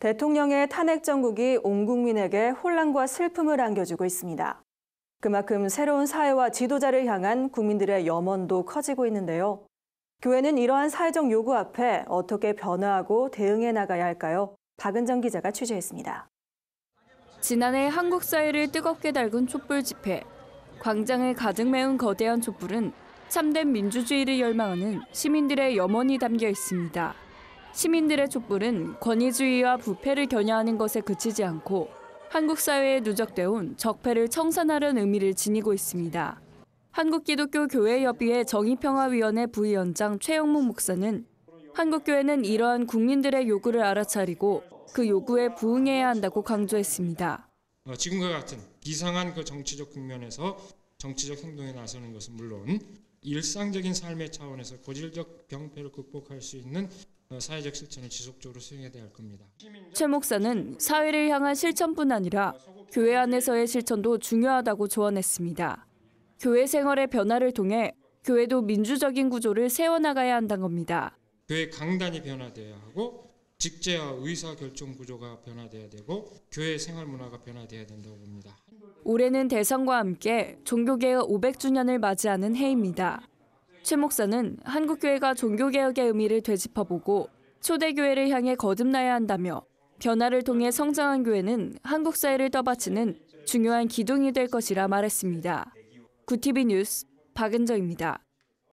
대통령의 탄핵 정국이 온 국민에게 혼란과 슬픔을 안겨주고 있습니다. 그만큼 새로운 사회와 지도자를 향한 국민들의 염원도 커지고 있는데요. 교회는 이러한 사회적 요구 앞에 어떻게 변화하고 대응해 나가야 할까요? 박은정 기자가 취재했습니다. 지난해 한국 사회를 뜨겁게 달군 촛불 집회. 광장을 가득 메운 거대한 촛불은 참된 민주주의를 열망하는 시민들의 염원이 담겨 있습니다. 시민들의 촛불은 권위주의와 부패를 겨냥하는 것에 그치지 않고 한국 사회에 누적되어온 적폐를 청산하려는 의미를 지니고 있습니다. 한국기독교 교회협의회 정의평화위원회 부위원장 최영목 목사는 한국교회는 이러한 국민들의 요구를 알아차리고 그 요구에 부응해야 한다고 강조했습니다. 어, 지금과 같은 이상한 그 정치적 국면에서 정치적 행동에 나서는 것은 물론 일상적인 삶의 차원에서 고질적 병폐를 극복할 수 있는 어, 사회적 실천을 지속적으로 수행해야 할 겁니다. 최 목사는 사회를 향한 실천뿐 아니라 교회 안에서의 실천도 중요하다고 조언했습니다. 교회 생활의 변화를 통해 교회도 민주적인 구조를 세워나가야 한다는 겁니다. 교회 강단이 변화돼야 하고 직제와 의사결정 구조가 변화돼야 되고 교회 생활 문화가 변화돼야 된다고 봅니다. 올해는 대선과 함께 종교개혁 500주년을 맞이하는 해입니다. 최 목사는 한국교회가 종교개혁의 의미를 되짚어보고 초대교회를 향해 거듭나야 한다며 변화를 통해 성장한 교회는 한국 사회를 떠받치는 중요한 기둥이 될 것이라 말했습니다. 구티비 뉴스 박은정입니다.